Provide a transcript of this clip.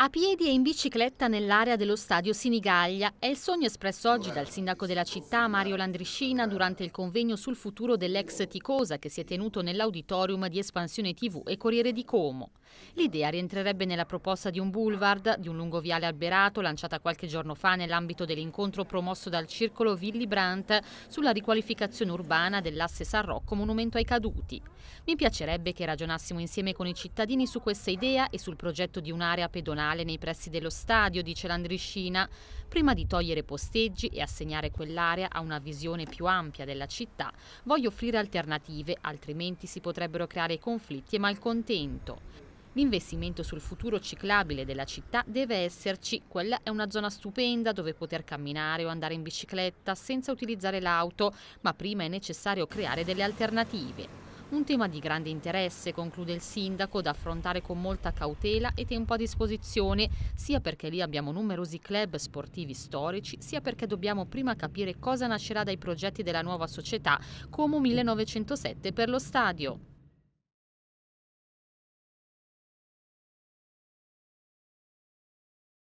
A piedi e in bicicletta nell'area dello stadio Sinigaglia è il sogno espresso oggi dal sindaco della città Mario Landriscina durante il convegno sul futuro dell'ex Ticosa che si è tenuto nell'auditorium di Espansione TV e Corriere di Como. L'idea rientrerebbe nella proposta di un boulevard, di un lungo viale alberato lanciata qualche giorno fa nell'ambito dell'incontro promosso dal circolo Willy Brandt sulla riqualificazione urbana dell'asse San Rocco Monumento ai Caduti. Mi piacerebbe che ragionassimo insieme con i cittadini su questa idea e sul progetto di un'area pedonale comunale nei pressi dello stadio, dice l'Andriscina, prima di togliere posteggi e assegnare quell'area a una visione più ampia della città, voglio offrire alternative, altrimenti si potrebbero creare conflitti e malcontento. L'investimento sul futuro ciclabile della città deve esserci. Quella è una zona stupenda dove poter camminare o andare in bicicletta senza utilizzare l'auto, ma prima è necessario creare delle alternative. Un tema di grande interesse, conclude il sindaco, da affrontare con molta cautela e tempo a disposizione, sia perché lì abbiamo numerosi club sportivi storici, sia perché dobbiamo prima capire cosa nascerà dai progetti della nuova società, come 1907 per lo stadio.